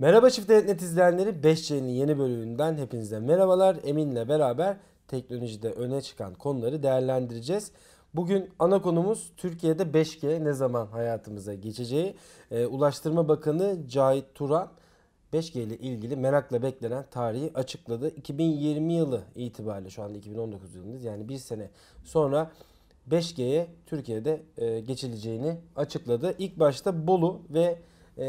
Merhaba Çift Net izleyenleri 5C'nin yeni bölümünden hepinize merhabalar. Emin'le beraber teknolojide öne çıkan konuları değerlendireceğiz. Bugün ana konumuz Türkiye'de 5G ne zaman hayatımıza geçeceği. Ee, Ulaştırma Bakanı Cahit Turan 5G ile ilgili merakla beklenen tarihi açıkladı. 2020 yılı itibariyle şu anda 2019 yılındayız yani bir sene sonra 5G'ye Türkiye'de e, geçileceğini açıkladı. İlk başta Bolu ve e,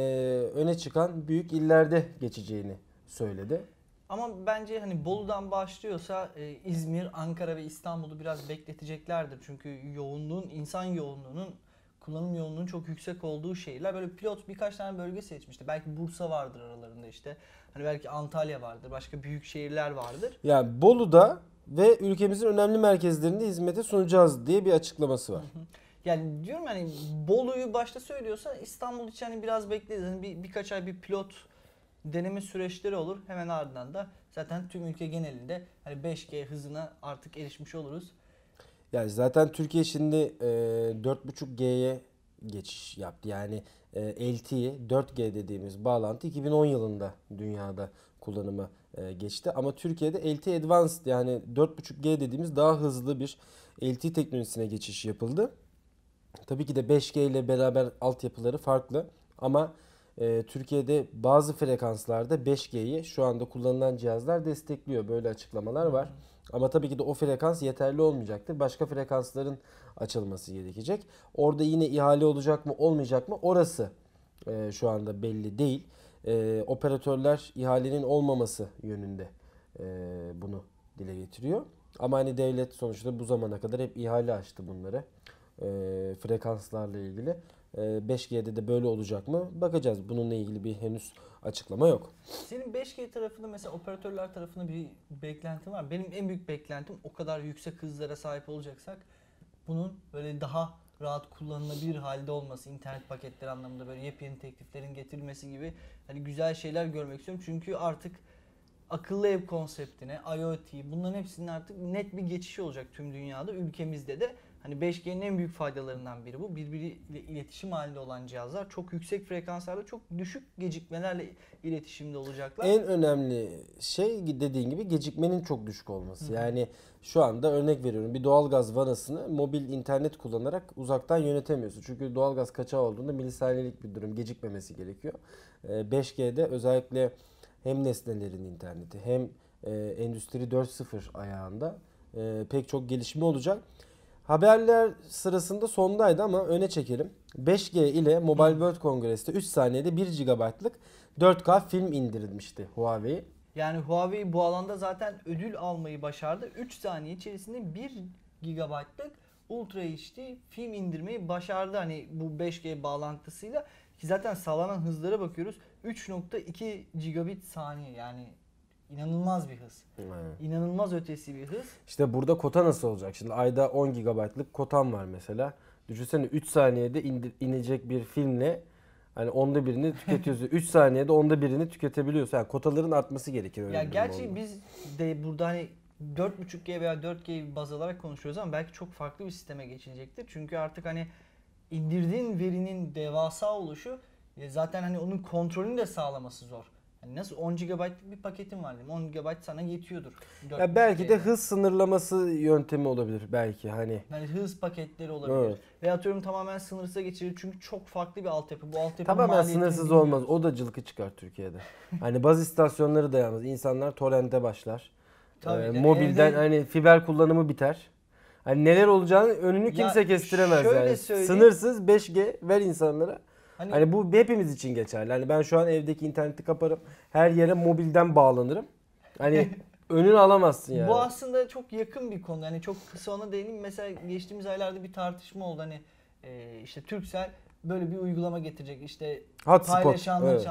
öne çıkan büyük illerde geçeceğini söyledi. Ama bence hani Bolu'dan başlıyorsa e, İzmir, Ankara ve İstanbul'u biraz bekleteceklerdir. Çünkü yoğunluğun, insan yoğunluğunun, kullanım yoğunluğunun çok yüksek olduğu şehirler. Böyle pilot birkaç tane bölge seçmişti. Belki Bursa vardır aralarında işte. Hani belki Antalya vardır, başka büyük şehirler vardır. Yani Bolu'da ve ülkemizin önemli merkezlerinde hizmete sunacağız diye bir açıklaması var. Hı hı. Yani diyorum yani Bolu'yu başta söylüyorsa İstanbul için hani biraz bekleriz. Hani bir, birkaç ay bir pilot deneme süreçleri olur. Hemen ardından da zaten tüm ülke genelinde hani 5G hızına artık erişmiş oluruz. Yani zaten Türkiye şimdi e, 4.5G'ye geçiş yaptı. Yani e, LTE 4G dediğimiz bağlantı 2010 yılında dünyada kullanıma e, geçti. Ama Türkiye'de LTE Advanced yani 4.5G dediğimiz daha hızlı bir LTE teknolojisine geçiş yapıldı. Tabii ki de 5G ile beraber altyapıları farklı ama e, Türkiye'de bazı frekanslarda 5G'yi şu anda kullanılan cihazlar destekliyor. Böyle açıklamalar var. Ama tabii ki de o frekans yeterli olmayacaktır. Başka frekansların açılması gerekecek. Orada yine ihale olacak mı olmayacak mı orası e, şu anda belli değil. E, operatörler ihalenin olmaması yönünde e, bunu dile getiriyor. Ama hani devlet sonuçta bu zamana kadar hep ihale açtı bunları e, frekanslarla ilgili. E, 5G'de de böyle olacak mı? Bakacağız. Bununla ilgili bir henüz açıklama yok. Senin 5G tarafında mesela operatörler tarafında bir beklenti var. Benim en büyük beklentim o kadar yüksek hızlara sahip olacaksak bunun böyle daha rahat kullanılabilir halde olması, internet paketleri anlamında böyle yepyeni tekliflerin getirilmesi gibi hani güzel şeyler görmek istiyorum. Çünkü artık akıllı ev konseptine, IoT bunların hepsinin artık net bir geçişi olacak tüm dünyada. Ülkemizde de Hani 5G'nin en büyük faydalarından biri bu. Birbiriyle iletişim halinde olan cihazlar çok yüksek frekanslarda çok düşük gecikmelerle iletişimde olacaklar. En önemli şey dediğin gibi gecikmenin çok düşük olması. Hı. Yani şu anda örnek veriyorum bir doğalgaz vanasını mobil internet kullanarak uzaktan yönetemiyorsun. Çünkü doğalgaz kaçağı olduğunda milisaniyelik bir durum gecikmemesi gerekiyor. 5G'de ee, özellikle hem nesnelerin interneti hem e, Endüstri 4.0 ayağında e, pek çok gelişme olacak. Haberler sırasında sondaydı ama öne çekelim. 5G ile Mobile World Congress'te 3 saniyede 1 GB'lık 4K film indirilmişti Huawei. Yani Huawei bu alanda zaten ödül almayı başardı. 3 saniye içerisinde 1 GB'lık Ultra HD film indirmeyi başardı. Hani bu 5G bağlantısıyla ki zaten sağlanan hızlara bakıyoruz. 3.2 gigabit saniye yani İnanılmaz bir hız. Aynen. İnanılmaz ötesi bir hız. İşte burada kota nasıl olacak? Şimdi ayda 10 GB'lık kotam var mesela. Düşünsene 3 saniyede inecek bir filmle hani onda birini tüketiyorsun. 3 saniyede onda birini tüketebiliyorsun. Yani kotaların artması gerekir öyle Ya gerçi oldu. biz de burada hani 4.5G veya 4G baz alarak konuşuyoruz ama belki çok farklı bir sisteme geçilecektir. Çünkü artık hani indirdiğin verinin devasa oluşu e, zaten hani onun kontrolünü de sağlaması zor. Yani nasıl 10 GB'lık bir paketim var diyeyim. 10 GB sana yetiyordur. Ya belki de hız sınırlaması yöntemi olabilir belki hani. Yani hız paketleri olabilir. Evet. Ve atıyorum tamamen sınırsıza geçirir çünkü çok farklı bir altyapı. Bu altyapı Tamamen sınırsız olmaz. O da cılkı çıkar Türkiye'de. hani baz istasyonları dayanmaz. İnsanlar torrente başlar. Tabii ee, mobilden evde... hani fiber kullanımı biter. Hani neler olacağını önünü kimse ya kestiremez şöyle yani. Söyleyeyim. Sınırsız 5G ver insanlara. Hani, hani bu hepimiz için geçerli. Hani ben şu an evdeki interneti kaparım. Her yere mobilden bağlanırım. Hani önünü alamazsın yani. Bu aslında çok yakın bir konu. Hani çok kısa ona değineyim. Mesela geçtiğimiz aylarda bir tartışma oldu. Hani e, işte türksel böyle bir uygulama getirecek. İşte Hotspot. paylaşanlar evet.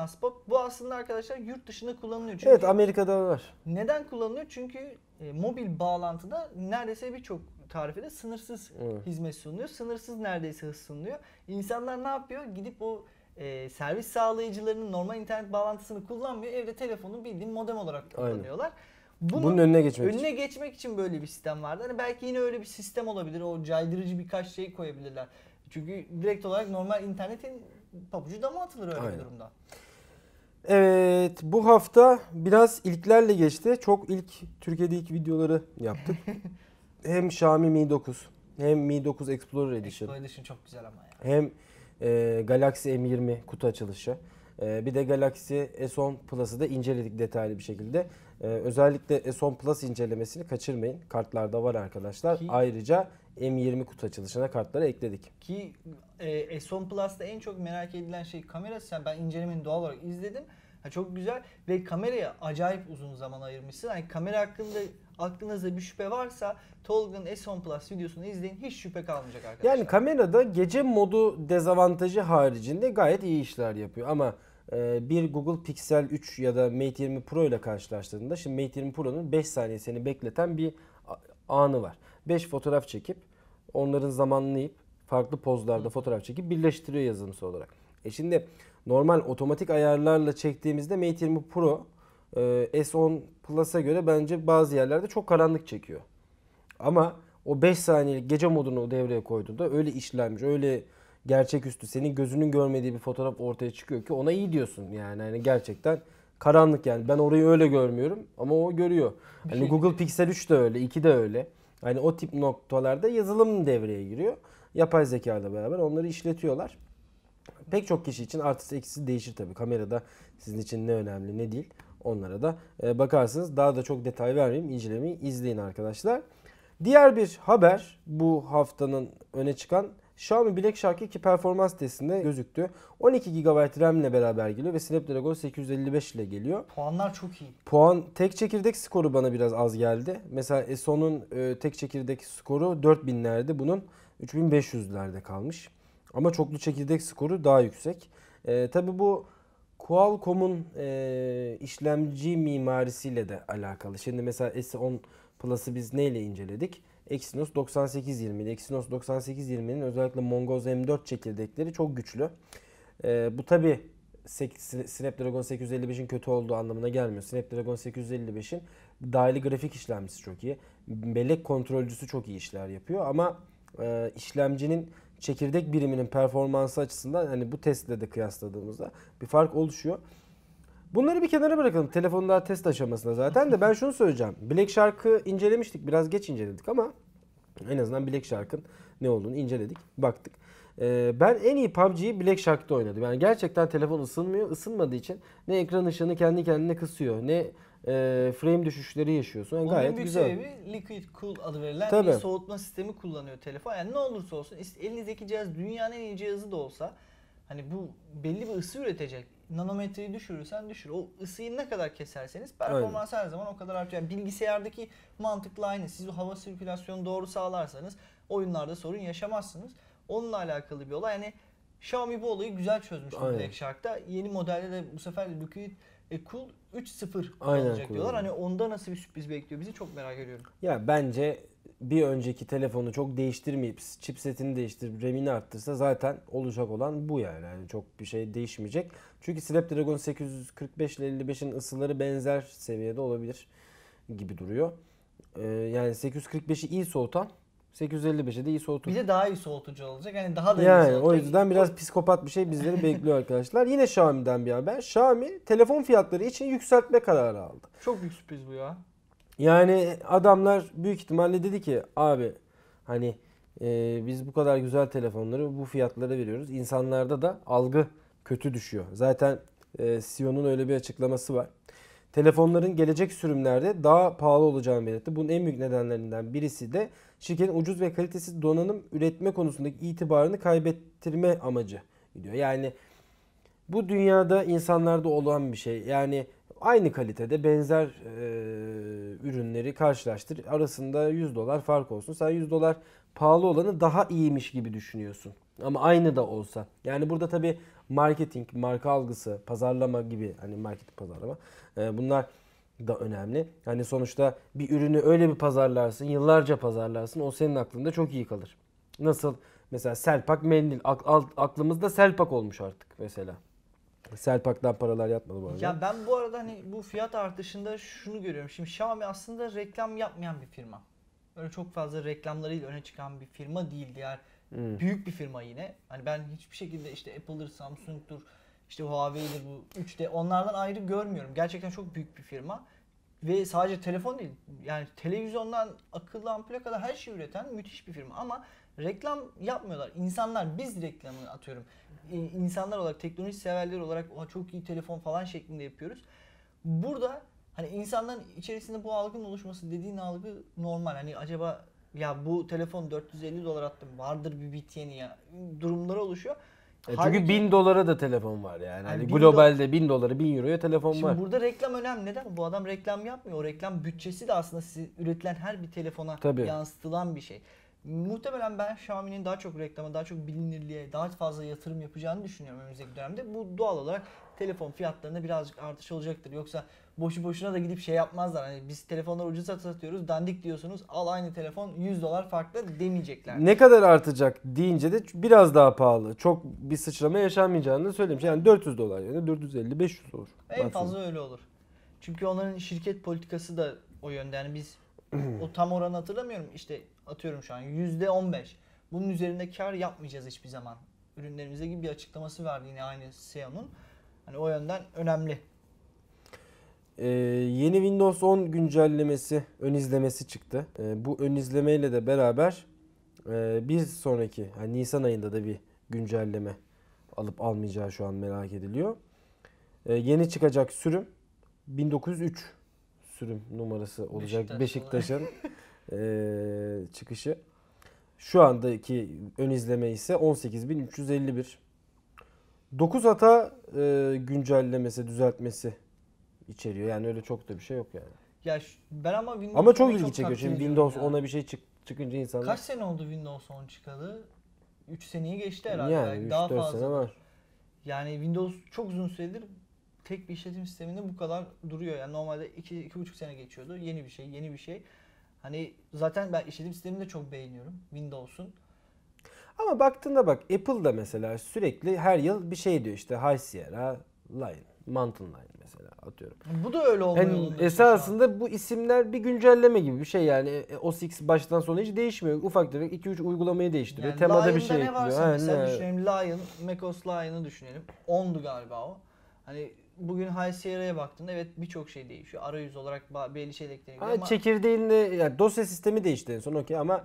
Bu aslında arkadaşlar yurt dışında kullanılıyor. Çünkü evet Amerika'da var. Neden kullanılıyor? Çünkü e, mobil bağlantıda neredeyse birçok tarifede sınırsız evet. hizmet sunuluyor. Sınırsız neredeyse hız sunuluyor. İnsanlar ne yapıyor? Gidip o e, servis sağlayıcılarının normal internet bağlantısını kullanmıyor. Evde telefonu bildiğin modem olarak kullanıyorlar. Aynen. Bunu, Bunun önüne geçmek önüne için. geçmek için böyle bir sistem vardı. Hani belki yine öyle bir sistem olabilir. O caydırıcı birkaç şey koyabilirler. Çünkü direkt olarak normal internetin pabucu dama atılır öyle Aynen. bir durumda. Evet bu hafta biraz ilklerle geçti. Çok ilk Türkiye'de ilk videoları yaptık. hem Xiaomi Mi 9 hem Mi 9 Explorer Edition. Explorer Edition çok güzel ama ya. Hem e, Galaxy M20 kutu açılışı. E, bir de Galaxy S10 Plus'ı da inceledik detaylı bir şekilde. E, özellikle S10 Plus incelemesini kaçırmayın. Kartlarda var arkadaşlar. Ki, Ayrıca M20 kutu açılışına kartları ekledik. Ki e, S10 Plus'ta en çok merak edilen şey kamerası. Yani ben incelemenin doğal olarak izledim. Ha, çok güzel ve kameraya acayip uzun zaman ayırmışsın. Yani kamera hakkında Aklınızda bir şüphe varsa Tolga'nın S10 Plus videosunu izleyin. Hiç şüphe kalmayacak arkadaşlar. Yani kamerada gece modu dezavantajı haricinde gayet iyi işler yapıyor ama e, bir Google Pixel 3 ya da Mate 20 Pro ile karşılaştığında şimdi Mate 20 Pro'nun 5 saniye seni bekleten bir anı var. 5 fotoğraf çekip onların zamanlayıp farklı pozlarda Hı. fotoğraf çekip birleştiriyor yazılımsal olarak. E şimdi normal otomatik ayarlarla çektiğimizde Mate 20 Pro e, S10 Plus'a göre bence bazı yerlerde çok karanlık çekiyor. Ama o 5 saniyelik gece modunu devreye koyduğunda öyle işlenmiş, öyle gerçeküstü senin gözünün görmediği bir fotoğraf ortaya çıkıyor ki ona iyi diyorsun yani. yani gerçekten karanlık yani. Ben orayı öyle görmüyorum ama o görüyor. Hani şey- Google Pixel 3 de öyle, 2 de öyle. Hani o tip noktalarda yazılım devreye giriyor. Yapay zeka ile beraber onları işletiyorlar. Pek çok kişi için artısı eksisi değişir tabii. Kamerada sizin için ne önemli ne değil. Onlara da e, bakarsınız. Daha da çok detay vermeyeyim. İncelemeyi izleyin arkadaşlar. Diğer bir haber bu haftanın öne çıkan Xiaomi Black Shark 2 performans testinde gözüktü. 12 GB RAM ile beraber geliyor ve Snapdragon 855 ile geliyor. Puanlar çok iyi. Puan tek çekirdek skoru bana biraz az geldi. Mesela Sonun e, tek çekirdek skoru 4000'lerde bunun 3500'lerde kalmış. Ama çoklu çekirdek skoru daha yüksek. E, tabii bu Qualcomm'un e, işlemci mimarisiyle de alakalı. Şimdi mesela S10 Plus'ı biz neyle inceledik? Exynos 9820. Exynos 9820'nin özellikle Mongoz M4 çekirdekleri çok güçlü. E, bu tabi Snapdragon 855'in kötü olduğu anlamına gelmiyor. Snapdragon 855'in dahili grafik işlemcisi çok iyi. Bellek kontrolcüsü çok iyi işler yapıyor ama e, işlemcinin çekirdek biriminin performansı açısından hani bu testle de kıyasladığımızda bir fark oluşuyor. Bunları bir kenara bırakalım. Telefon daha test aşamasında zaten de ben şunu söyleyeceğim. Black Shark'ı incelemiştik. Biraz geç inceledik ama en azından Black Shark'ın ne olduğunu inceledik, baktık. Ee, ben en iyi PUBG'yi Black Shark'ta oynadım. Yani gerçekten telefon ısınmıyor. Isınmadığı için ne ekran ışığını kendi kendine kısıyor, ne e, frame düşüşleri yaşıyorsun. Yani Bunun büyük güzel. sebebi Liquid Cool adı verilen Tabii. bir soğutma sistemi kullanıyor telefon. Yani ne olursa olsun elinizdeki cihaz dünyanın en iyi cihazı da olsa hani bu belli bir ısı üretecek. Nanometreyi düşürürsen düşür. O ısıyı ne kadar keserseniz performans her zaman o kadar artıyor. Yani bilgisayardaki mantıkla aynı. Siz o hava sirkülasyonu doğru sağlarsanız oyunlarda sorun yaşamazsınız. Onunla alakalı bir olay. Yani Xiaomi bu olayı güzel çözmüş Aynen. Black Shark'ta. Yeni modelde de bu sefer Liquid e, Cool 3.0 Aynen olacak cool. diyorlar. Hani onda nasıl bir sürpriz bekliyor bizi çok merak ediyorum. Ya bence bir önceki telefonu çok değiştirmeyip chipsetini değiştirip RAM'ini arttırsa zaten olacak olan bu yani. yani çok bir şey değişmeyecek. Çünkü Snapdragon 845 ile 55'in ısıları benzer seviyede olabilir gibi duruyor. Ee, yani 845'i iyi soğutan 855'e de iyi soğutucu. Bir de daha iyi soğutucu olacak. Yani daha da yani, iyi soğutucu. o yüzden biraz psikopat bir şey bizleri bekliyor arkadaşlar. Yine Xiaomi'den bir haber. Xiaomi telefon fiyatları için yükseltme kararı aldı. Çok büyük sürpriz bu ya. Yani adamlar büyük ihtimalle dedi ki abi hani e, biz bu kadar güzel telefonları bu fiyatlara veriyoruz. İnsanlarda da algı kötü düşüyor. Zaten e, CEO'nun öyle bir açıklaması var telefonların gelecek sürümlerde daha pahalı olacağını belirtti. Bunun en büyük nedenlerinden birisi de şirketin ucuz ve kalitesiz donanım üretme konusundaki itibarını kaybettirme amacı diyor. Yani bu dünyada insanlarda olan bir şey. Yani aynı kalitede benzer e, ürünleri karşılaştır. Arasında 100 dolar fark olsun. Sen 100 dolar pahalı olanı daha iyiymiş gibi düşünüyorsun. Ama aynı da olsa. Yani burada tabii marketing, marka algısı, pazarlama gibi hani marketing pazarlama e, bunlar da önemli. Hani sonuçta bir ürünü öyle bir pazarlarsın, yıllarca pazarlarsın o senin aklında çok iyi kalır. Nasıl mesela Selpak mendil aklımızda Selpak olmuş artık mesela. Selpak'tan paralar yatmadı bu arada. Ya ben bu arada hani bu fiyat artışında şunu görüyorum. Şimdi Xiaomi aslında reklam yapmayan bir firma öyle çok fazla reklamlarıyla öne çıkan bir firma değil diğer hmm. büyük bir firma yine. Hani ben hiçbir şekilde işte Apple'dır, Samsung'dur, işte Huawei'dir bu üçte onlardan ayrı görmüyorum. Gerçekten çok büyük bir firma ve sadece telefon değil yani televizyondan akıllı ampule kadar her şeyi üreten müthiş bir firma ama reklam yapmıyorlar. İnsanlar biz reklamını atıyorum. İnsanlar olarak teknoloji severler olarak çok iyi telefon falan şeklinde yapıyoruz. Burada hani insanların içerisinde bu algının oluşması dediğin algı normal. Hani acaba ya bu telefon 450 dolar attım vardır bir bitiyeni ya durumları oluşuyor. E çünkü 1000 dolara da telefon var yani. yani hani bin globalde 1000 dolara 1000 euroya telefon Şimdi var. Şimdi burada reklam önemli. Neden? Bu adam reklam yapmıyor. O reklam bütçesi de aslında üretilen her bir telefona Tabii. yansıtılan bir şey. Muhtemelen ben Xiaomi'nin daha çok reklama, daha çok bilinirliğe, daha fazla yatırım yapacağını düşünüyorum önümüzdeki dönemde. Bu doğal olarak telefon fiyatlarında birazcık artış olacaktır. Yoksa boşu boşuna da gidip şey yapmazlar. Hani biz telefonları ucuz satıyoruz, dandik diyorsunuz. Al aynı telefon 100 dolar farklı demeyecekler. Ne kadar artacak deyince de biraz daha pahalı. Çok bir sıçrama yaşanmayacağını da söylemiş. Yani 400 dolar yani 450-500 olur. En fazla öyle olur. Çünkü onların şirket politikası da o yönde. Yani biz o tam oranı hatırlamıyorum. İşte atıyorum şu an %15. Bunun üzerinde kar yapmayacağız hiçbir zaman. Ürünlerimize gibi bir açıklaması vardı yine aynı SEO'nun. Hani o yönden önemli. Ee, yeni Windows 10 güncellemesi, ön izlemesi çıktı. Ee, bu ön izlemeyle de beraber e, bir sonraki, yani Nisan ayında da bir güncelleme alıp almayacağı şu an merak ediliyor. Ee, yeni çıkacak sürüm 1903 sürüm numarası olacak Beşiktaş'ın. Beşiktaş E, çıkışı. Şu andaki ön izleme ise 18.351. 9 hata e, güncellemesi, düzeltmesi içeriyor. Yani öyle çok da bir şey yok yani. Ya ben ama Windows Ama çok ilgi çok çekiyor. Şimdi Windows ya. 10'a bir şey çık, çıkınca insanlar... Kaç sene oldu Windows 10 çıkalı? 3 seneyi geçti herhalde. Yani 3, daha fazla. sene var. Yani Windows çok uzun süredir tek bir işletim sisteminde bu kadar duruyor. Yani normalde 2 iki, iki buçuk sene geçiyordu. Yeni bir şey, yeni bir şey. Hani zaten ben işletim sistemini de çok beğeniyorum. Windows'un. Ama baktığında bak Apple da mesela sürekli her yıl bir şey diyor işte High Sierra Lion, Mountain Lion mesela atıyorum. Bu da öyle olmuyor. Yani esasında bu isimler bir güncelleme gibi bir şey yani e, OS X baştan sona hiç değişmiyor. Ufak tefek 2-3 uygulamayı değiştiriyor. Yani Temada Lion'da bir şey ne ekliyor. varsa ha, mesela ne? düşünelim Lion, MacOS Lion'ı düşünelim. 10'du galiba o. Hani bugün HSR'ye baktığında evet birçok şey değişiyor. Arayüz olarak belli şeyler ekleniyor. Ama... Çekirdeğinde yani dosya sistemi değişti en son okey ama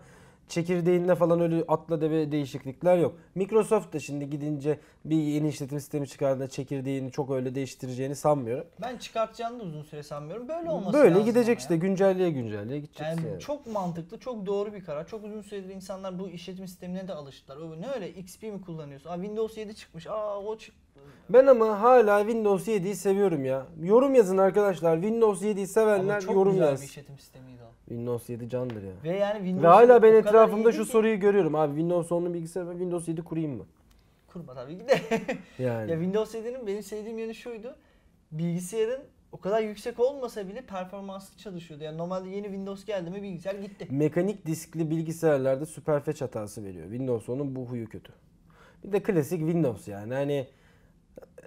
çekirdeğinde falan öyle atla deve değişiklikler yok. Microsoft da şimdi gidince bir yeni işletim sistemi çıkardığında çekirdeğini çok öyle değiştireceğini sanmıyorum. Ben çıkartacağını da uzun süre sanmıyorum. Böyle olması Böyle lazım gidecek işte ya. güncelliğe güncelleye gidecek. Yani, yani çok mantıklı, çok doğru bir karar. Çok uzun süredir insanlar bu işletim sistemine de alıştılar. O ne öyle XP mi kullanıyorsun? Aa Windows 7 çıkmış. Aa o çıktı. Ben ama hala Windows 7'yi seviyorum ya. Yorum yazın arkadaşlar. Windows 7'yi sevenler yorum yazsın. Çok güzel bir işletim sistemiydi Windows 7 candır ya. Ve yani Windows Ve hala ben etrafımda şu ki... soruyu görüyorum. Abi Windows 10'lu bilgisayar Windows 7 kurayım mı? Kurma tabii ki de. yani. Ya Windows 7'nin benim sevdiğim yönü şuydu. Bilgisayarın o kadar yüksek olmasa bile performanslı çalışıyordu. Yani normalde yeni Windows geldi mi bilgisayar gitti. Mekanik diskli bilgisayarlarda süperfetch hatası veriyor. Windows 10'un bu huyu kötü. Bir de klasik Windows yani. Hani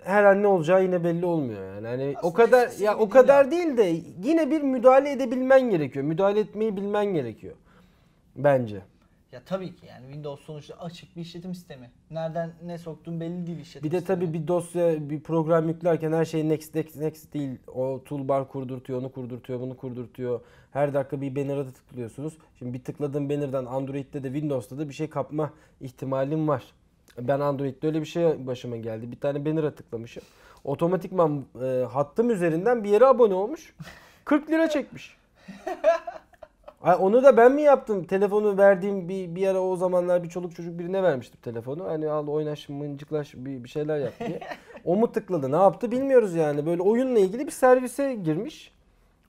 her an ne olacağı yine belli olmuyor yani. Hani Aslında o kadar ya o kadar ya. değil de yine bir müdahale edebilmen gerekiyor. Müdahale etmeyi bilmen gerekiyor. Bence. Ya tabii ki yani Windows sonuçta açık bir işletim sistemi. Nereden ne soktuğun belli değil işletim Bir de tabii bir dosya, bir program yüklerken her şey next next next değil. O toolbar kurdurtuyor, onu kurdurtuyor, bunu kurdurtuyor. Her dakika bir banner'a da tıklıyorsunuz. Şimdi bir tıkladığın banner'dan Android'de de Windows'ta da bir şey kapma ihtimalim var. Ben Android'de öyle bir şey başıma geldi. Bir tane banner'a tıklamışım. Otomatikman e, hattım üzerinden bir yere abone olmuş. 40 lira çekmiş. Ay, onu da ben mi yaptım? Telefonu verdiğim bir, bir ara o zamanlar bir çoluk çocuk birine vermiştim telefonu. Hani al oynaş mıncıklaş bir, bir şeyler yap diye. O mu tıkladı ne yaptı bilmiyoruz yani. Böyle oyunla ilgili bir servise girmiş.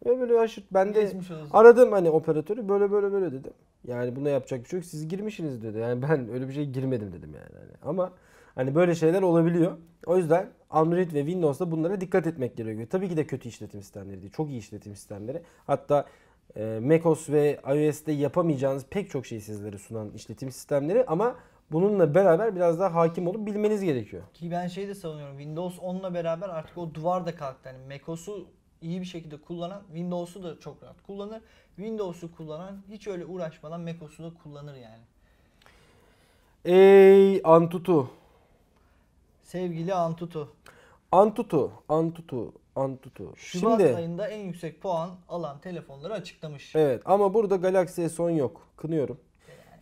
Ve böyle ya ben de aradım hani operatörü böyle böyle böyle dedim. Yani buna yapacak bir şey yok. Siz girmişsiniz dedi. Yani ben öyle bir şey girmedim dedim yani. Hani. ama hani böyle şeyler olabiliyor. O yüzden Android ve Windows'da bunlara dikkat etmek gerekiyor. Tabii ki de kötü işletim sistemleri değil. Çok iyi işletim sistemleri. Hatta e, macOS ve iOS'te yapamayacağınız pek çok şeyi sizlere sunan işletim sistemleri ama bununla beraber biraz daha hakim olup bilmeniz gerekiyor. Ki ben şey de savunuyorum. Windows 10'la beraber artık o duvar da kalktı. Hani macOS'u iyi bir şekilde kullanan Windows'u da çok rahat kullanır. Windows'u kullanan hiç öyle uğraşmadan macOS'u da kullanır yani. Ey Antutu. Sevgili Antutu. Antutu, Antutu, Antutu. Şubat Şimdi, ayında en yüksek puan alan telefonları açıklamış. Evet ama burada Galaxy S10 yok. Kınıyorum.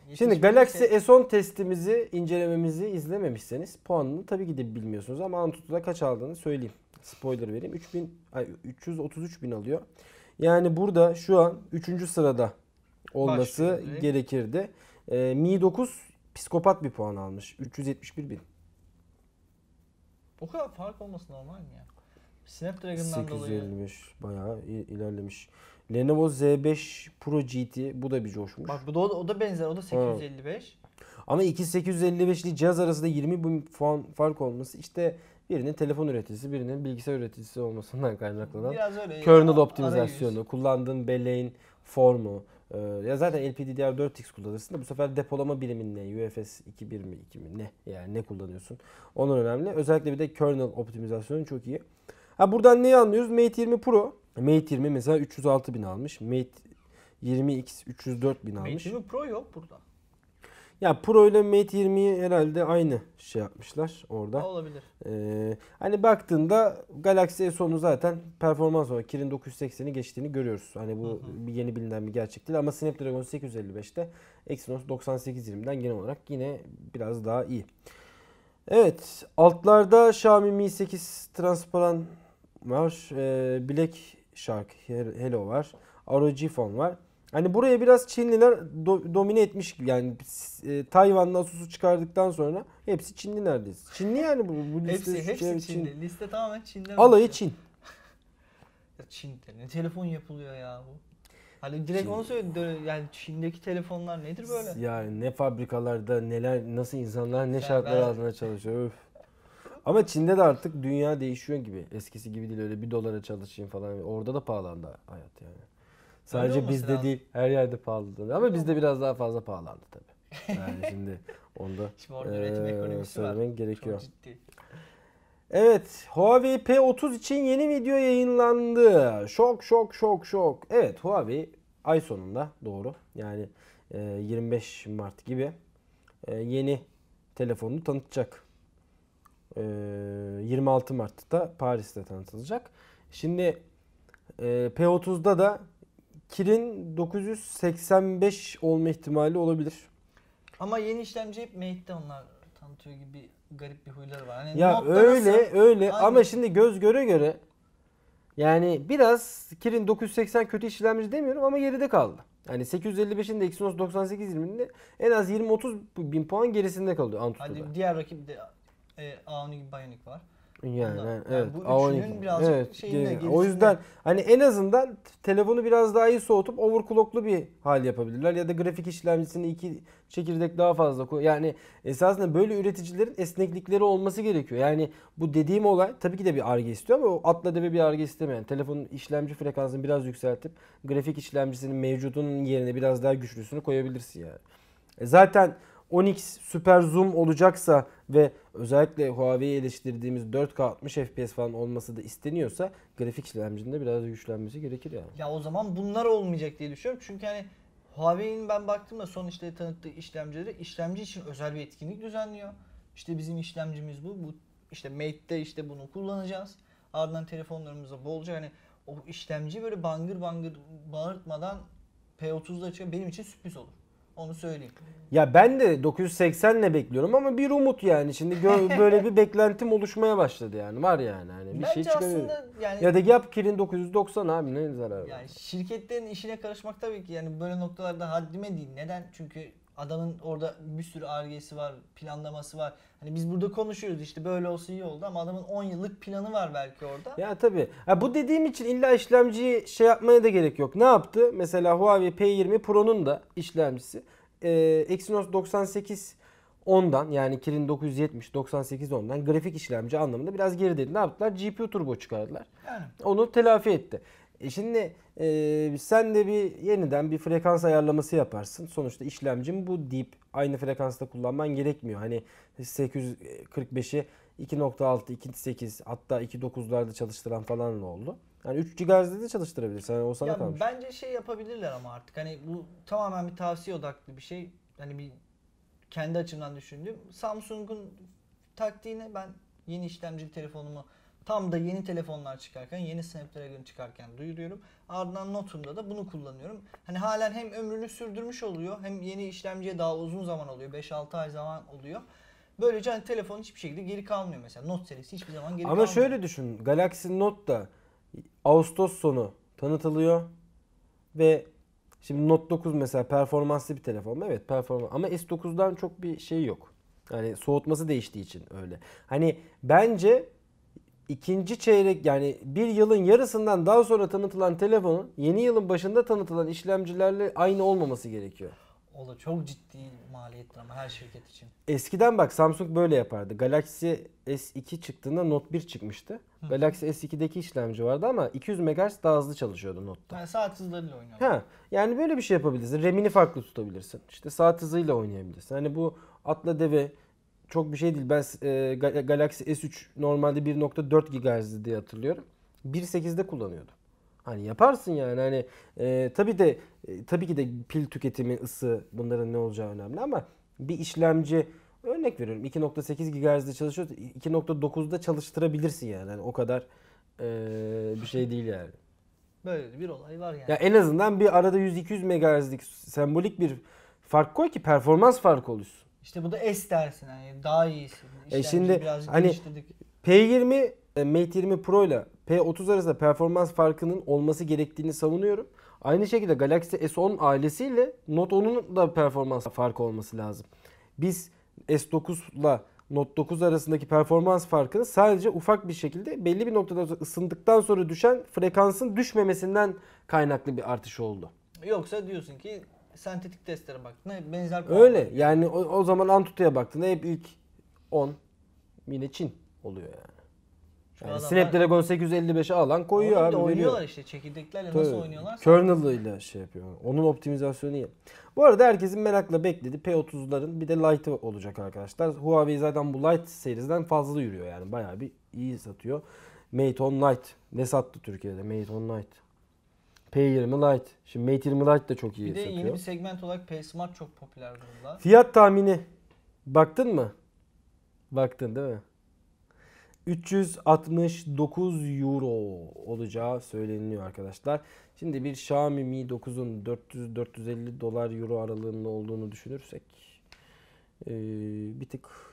Yani Şimdi Galaxy şey. S10 testimizi, incelememizi izlememişseniz puanını tabii ki de bilmiyorsunuz ama Antutu'da kaç aldığını söyleyeyim spoiler vereyim. 3000 ay 333 bin alıyor. Yani burada şu an 3. sırada olması Başladı. gerekirdi. E, Mi 9 psikopat bir puan almış. 371 bin. O kadar fark olması normal mi ya? Snapdragon'dan 855 dolayı. bayağı ilerlemiş. Lenovo Z5 Pro GT bu da bir coşmuş. Bak bu da o da benzer o da 855. Ama 2855 ile cihaz arasında 20 bin puan fark olması işte birinin telefon üreticisi, birinin bilgisayar üreticisi olmasından kaynaklanan kernel ya, optimizasyonu, kullandığın belleğin formu. Ee, ya zaten LPDDR4X kullanırsın da bu sefer depolama birimin ne? UFS 2.1 mi 2 mi ne? Yani ne kullanıyorsun? Onun önemli. Özellikle bir de kernel optimizasyonu çok iyi. Ha buradan neyi anlıyoruz? Mate 20 Pro. Mate 20 mesela 306 bin almış. Mate 20X 304 bin almış. Mate 20 Pro yok burada. Ya Pro ile Mate 20'yi herhalde aynı şey yapmışlar orada. Olabilir. Ee, hani baktığında Galaxy S10'u zaten performans olarak Kirin 980'i geçtiğini görüyoruz. Hani bu hı hı. yeni bilinen bir gerçek değil ama Snapdragon 855'te Exynos 9820'den genel olarak yine biraz daha iyi. Evet altlarda Xiaomi Mi 8 Transparan var. Ee, Black Shark Hello var. ROG Phone var. Hani buraya biraz Çinliler do, domine etmiş gibi yani e, Tayvan'dan susu çıkardıktan sonra hepsi Çinli neredeyse. Çinli yani bu, bu liste. Hepsi, hepsi şey, Çinli. Çin. Liste tamamen Çin'de. Alayı oluşuyor. Çin. ne telefon yapılıyor ya bu. Hani direkt Çin. onu söyledi yani Çin'deki telefonlar nedir böyle? Yani ne fabrikalarda neler nasıl insanlar ne yani şartlar ben... altında çalışıyor. Öf. Ama Çin'de de artık dünya değişiyor gibi. Eskisi gibi değil öyle bir dolara çalışayım falan. Orada da pahalandı hayat yani. Sadece bizde değil her yerde pahalı. Ama bizde biraz daha fazla pahalandı tabii. Yani şimdi onda şimdi e, söylemen var. gerekiyor. Çok ciddi. Evet Huawei P30 için yeni video yayınlandı. Şok şok şok şok. Evet Huawei ay sonunda doğru yani 25 Mart gibi yeni telefonu tanıtacak. 26 Mart'ta Paris'te tanıtılacak. Şimdi P30'da da Kirin 985 olma ihtimali olabilir. Ama yeni işlemci hep Mate'de onlar tanıtıyor gibi garip bir huyları var. Hani ya öyle nasıl? öyle Aynı. ama şimdi göz göre göre yani biraz Kirin 980 kötü işlemci demiyorum ama geride kaldı. Yani 855'in de Exynos 9820'nin de en az 20-30 bin puan gerisinde kaldı Antutu'da. Hadi diğer rakip de e, A12 Bionic var. Yani, yani evet. Bu üçünün A12. birazcık evet, şeyinde gerisinde. O yüzden hani en azından telefonu biraz daha iyi soğutup overclocklu bir hal yapabilirler ya da grafik işlemcisini iki çekirdek daha fazla koy. Yani esasında böyle üreticilerin esneklikleri olması gerekiyor. Yani bu dediğim olay tabii ki de bir arge istiyor ama o atla deve bir arge istemeyen. Telefonun işlemci frekansını biraz yükseltip grafik işlemcisinin mevcudunun yerine biraz daha güçlüsünü koyabilirsin yani. E zaten 10x süper zoom olacaksa ve özellikle Huawei'yi eleştirdiğimiz 4K 60 FPS falan olması da isteniyorsa grafik işlemcinde biraz güçlenmesi gerekir yani. Ya o zaman bunlar olmayacak diye düşünüyorum. Çünkü hani Huawei'nin ben baktığımda son işte tanıttığı işlemcileri işlemci için özel bir etkinlik düzenliyor. İşte bizim işlemcimiz bu. Bu işte Mate'de işte bunu kullanacağız. Ardından telefonlarımızda bolca hani o işlemci böyle bangır bangır bağırtmadan P30'da çıkıyor. Benim için sürpriz olur. Onu söyleyeyim. Ya ben de 980 ne bekliyorum ama bir umut yani. Şimdi böyle bir beklentim oluşmaya başladı yani. Var yani hani bir Bence şey çıkarıyor. yani- Ya da yap kirin 990 abi ne zararı var. Yani şirketlerin işine karışmak tabii ki yani böyle noktalarda haddime değil. Neden? Çünkü adamın orada bir sürü argesi var, planlaması var. Hani biz burada konuşuyoruz işte böyle olsa iyi oldu ama adamın 10 yıllık planı var belki orada. Ya tabii. Ha, bu dediğim için illa işlemciyi şey yapmaya da gerek yok. Ne yaptı? Mesela Huawei P20 Pro'nun da işlemcisi. Ee, Exynos 98 10'dan yani Kirin 970 98 10'dan grafik işlemci anlamında biraz geri dedi. Ne yaptılar? GPU turbo çıkardılar. Yani. Onu telafi etti. E şimdi e, sen de bir yeniden bir frekans ayarlaması yaparsın. Sonuçta işlemcim bu deyip aynı frekansta kullanman gerekmiyor. Hani 845'i 2.6, 2.8 hatta 2.9'larda çalıştıran falan ne oldu? Yani 3 GHz'de de çalıştırabilirsin. Yani o sana ya kalmış. Bence şey yapabilirler ama artık hani bu tamamen bir tavsiye odaklı bir şey. Hani bir kendi açımdan düşündüğüm Samsung'un taktiğine ben yeni işlemcili telefonumu Tam da yeni telefonlar çıkarken, yeni Snapdragon çıkarken duyuruyorum. Ardından notumda da bunu kullanıyorum. Hani halen hem ömrünü sürdürmüş oluyor hem yeni işlemciye daha uzun zaman oluyor. 5-6 ay zaman oluyor. Böylece hani telefon hiçbir şekilde geri kalmıyor mesela. Note serisi hiçbir zaman geri Ama kalmıyor. Ama şöyle düşün. Galaxy Note da Ağustos sonu tanıtılıyor ve Şimdi Note 9 mesela performanslı bir telefon. Evet performans ama S9'dan çok bir şey yok. Hani soğutması değiştiği için öyle. Hani bence ikinci çeyrek yani bir yılın yarısından daha sonra tanıtılan telefonun yeni yılın başında tanıtılan işlemcilerle aynı olmaması gerekiyor. O da çok ciddi maliyetler ama her şirket için. Eskiden bak Samsung böyle yapardı. Galaxy S2 çıktığında Note 1 çıkmıştı. Hı. Galaxy S2'deki işlemci vardı ama 200 MHz daha hızlı çalışıyordu Note'da. Yani saat hızlarıyla oynuyor. Ha, yani böyle bir şey yapabilirsin. RAM'ini farklı tutabilirsin. İşte saat hızıyla oynayabilirsin. Hani bu atla deve çok bir şey değil. Ben e, Galaxy S3 normalde 1.4 GHz diye hatırlıyorum. 1.8'de kullanıyordu. Hani yaparsın yani hani e, tabii de e, tabii ki de pil tüketimi, ısı bunların ne olacağı önemli ama bir işlemci örnek veriyorum 2.8 GHz'de çalışıyor 2.9'da çalıştırabilirsin yani. yani o kadar e, bir şey değil yani. Böyle bir olay var yani. Ya en azından bir arada 100-200 MHz'lik sembolik bir fark koy ki performans farkı oluşsun. İşte bu da S dersin yani daha iyisi. İşlemci e şimdi hani P20 e, Mate 20 Pro ile P30 arasında performans farkının olması gerektiğini savunuyorum. Aynı şekilde Galaxy S10 ailesiyle Note 10'un da performans farkı olması lazım. Biz S9 ile Note 9 arasındaki performans farkını sadece ufak bir şekilde belli bir noktada ısındıktan sonra düşen frekansın düşmemesinden kaynaklı bir artış oldu. Yoksa diyorsun ki sentetik testlere baktığında hep benzer puan. Öyle yani o, o zaman Antutu'ya baktığında hep ilk 10 yine Çin oluyor yani. Şu yani Snapdragon 855'e alan koyuyor Oyun da veriyor. oynuyorlar işte çekirdeklerle nasıl Tabii. oynuyorlar. Kernel'ıyla şey yapıyor. Onun optimizasyonu iyi. Bu arada herkesin merakla bekledi P30'ların bir de Lite'ı olacak arkadaşlar. Huawei zaten bu Lite serisinden fazla yürüyor yani. Bayağı bir iyi satıyor. Mate 10 Lite. Ne sattı Türkiye'de Mate 10 Lite? P20 Lite. Şimdi Mate 20 Lite de çok iyi bir satıyor. Bir de yeni bir segment olarak P Smart çok popüler durumda. Fiyat tahmini baktın mı? Baktın değil mi? 369 euro olacağı söyleniyor arkadaşlar. Şimdi bir Xiaomi Mi 9'un 400-450 dolar euro aralığında olduğunu düşünürsek ee, bir tık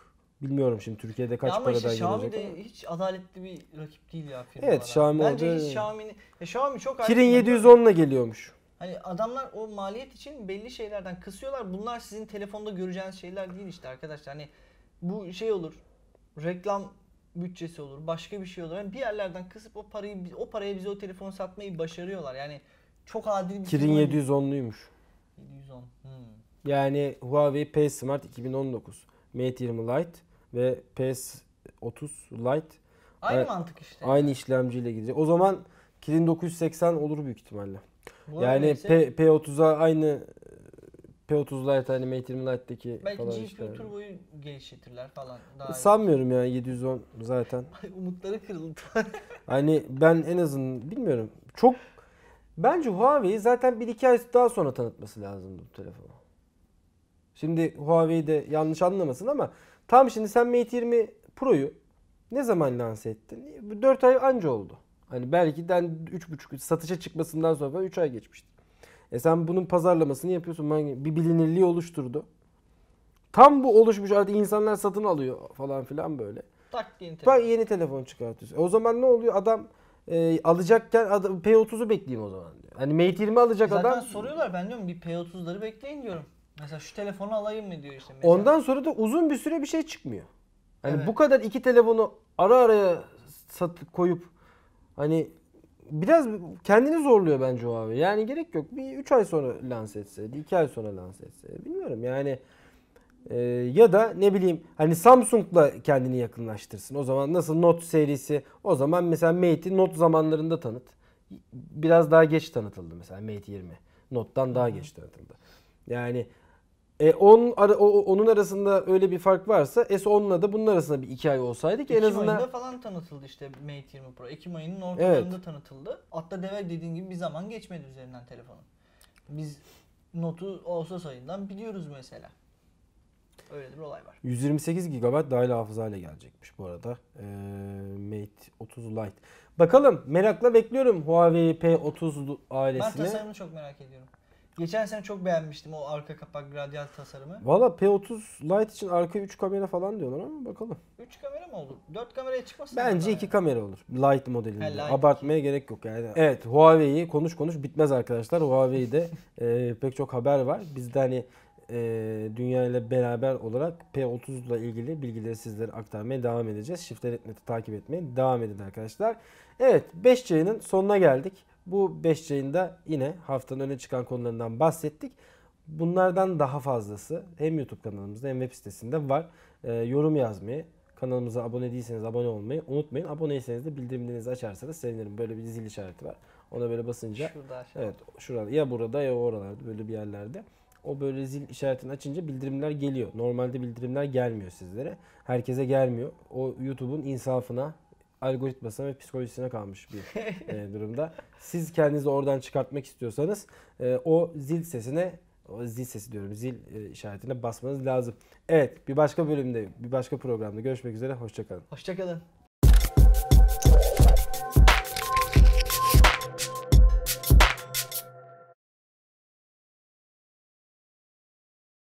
Bilmiyorum şimdi Türkiye'de kaç ya ama paradan işte Xiaomi de hiç adaletli bir rakip değil ya firmalara. Evet Xiaomi Bence orada... hiç Xiaomi'nin... Ya Xiaomi çok... Kirin 710 ile geliyormuş. Hani adamlar o maliyet için belli şeylerden kısıyorlar. Bunlar sizin telefonda göreceğiniz şeyler değil işte arkadaşlar. Hani bu şey olur. Reklam bütçesi olur, başka bir şey olur. Yani bir yerlerden kısıp o parayı o paraya bize o telefonu satmayı başarıyorlar. Yani çok adil bir Kirin 710'luymuş. 710. Hmm. Yani Huawei P Smart 2019, Mate 20 Lite, ve PS30 Lite aynı a- e, mantık işte. Aynı işlemciyle gidecek. O zaman Kirin 980 olur büyük ihtimalle. Bu yani P, 30a aynı P30 Lite hani Mate 20 Lite'deki Belki falan GPU işte. turboyu geliştirirler falan. Daha Sanmıyorum yani 710 zaten. Umutları kırıldı. hani ben en azından bilmiyorum. Çok bence Huawei zaten 1-2 ay daha sonra tanıtması lazım bu telefonu. Şimdi Huawei de yanlış anlamasın ama Tam şimdi sen Mate 20 Pro'yu ne zaman lanse ettin? 4 ay anca oldu. Hani belki de 3,5 satışa çıkmasından sonra 3 ay geçmişti. E sen bunun pazarlamasını yapıyorsun. Bir bilinirliği oluşturdu. Tam bu oluşmuş artık insanlar satın alıyor falan filan böyle. Tak yeni telefon. Bak yeni telefon çıkartıyorsun. E o zaman ne oluyor? Adam e, alacakken P30'u bekleyeyim o zaman diyor. Hani Mate 20 alacak e Zaten adam. Zaten soruyorlar ben diyorum bir P30'ları bekleyin diyorum. Mesela şu telefonu alayım mı diyor işte. Mesela. Ondan sonra da uzun bir süre bir şey çıkmıyor. Yani evet. bu kadar iki telefonu ara araya sat koyup hani biraz kendini zorluyor bence o abi. Yani gerek yok. Bir 3 ay sonra lanse etseydi, 2 ay sonra lanse etseydi. Bilmiyorum yani. E, ya da ne bileyim hani Samsung'la kendini yakınlaştırsın. O zaman nasıl Note serisi o zaman mesela Mate'i Note zamanlarında tanıt. Biraz daha geç tanıtıldı mesela Mate 20. Note'dan daha geç tanıtıldı. Yani e 10 ara, o, onun arasında öyle bir fark varsa S10'la da bunun arasında bir 2 ay olsaydı ki en Ekim azından ayında falan tanıtıldı işte Mate 20 Pro. Ekim ayının ortalarında Evet. tanıtıldı. Atla deve dediğin gibi bir zaman geçmedi üzerinden telefonun. Biz notu Ağustos ayından biliyoruz mesela. Öyle bir olay var. 128 GB dahil hafızayla gelecekmiş bu arada. Ee, Mate 30 Lite. Bakalım merakla bekliyorum Huawei P30 ailesini. Ben tasarımını çok merak ediyorum. Geçen sene çok beğenmiştim o arka kapak gradyal tasarımı. Valla P30 Lite için arka 3 kamera falan diyorlar ama bakalım. 3 kamera mı olur? 4 kameraya çıkmasın Bence 2 kamera olur. Lite modelinde. He, Abartmaya iki. gerek yok yani. Evet Huawei'yi konuş konuş bitmez arkadaşlar. Huawei'de e, pek çok haber var. Biz de hani e, dünya ile beraber olarak P30 ile ilgili bilgileri sizlere aktarmaya devam edeceğiz. Shift takip etmeyin. devam edin arkadaşlar. Evet 5 cnin sonuna geldik. Bu 5 yayında yine haftanın öne çıkan konularından bahsettik. Bunlardan daha fazlası hem YouTube kanalımızda hem web sitesinde var. E, yorum yazmayı, kanalımıza abone değilseniz abone olmayı unutmayın. Aboneyseniz de bildirimlerinizi açarsanız sevinirim. Böyle bir zil işareti var. Ona böyle basınca şurada aşağıda. evet şurada ya burada ya oralarda böyle bir yerlerde. O böyle zil işaretini açınca bildirimler geliyor. Normalde bildirimler gelmiyor sizlere. Herkese gelmiyor. O YouTube'un insafına algoritmasına ve psikolojisine kalmış bir e, durumda. Siz kendinizi oradan çıkartmak istiyorsanız e, o zil sesine o zil sesi diyorum zil e, işaretine basmanız lazım. Evet bir başka bölümde bir başka programda görüşmek üzere hoşçakalın. Hoşçakalın.